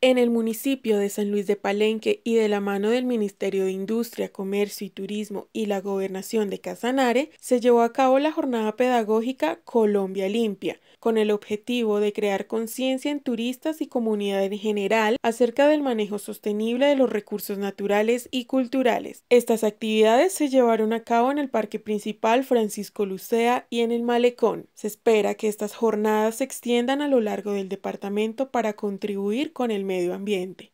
En el municipio de San Luis de Palenque y de la mano del Ministerio de Industria, Comercio y Turismo y la Gobernación de Casanare, se llevó a cabo la jornada pedagógica Colombia Limpia, con el objetivo de crear conciencia en turistas y comunidad en general acerca del manejo sostenible de los recursos naturales y culturales. Estas actividades se llevaron a cabo en el Parque Principal Francisco Lucea y en el Malecón. Se espera que estas jornadas se extiendan a lo largo del departamento para contribuir con el medio ambiente.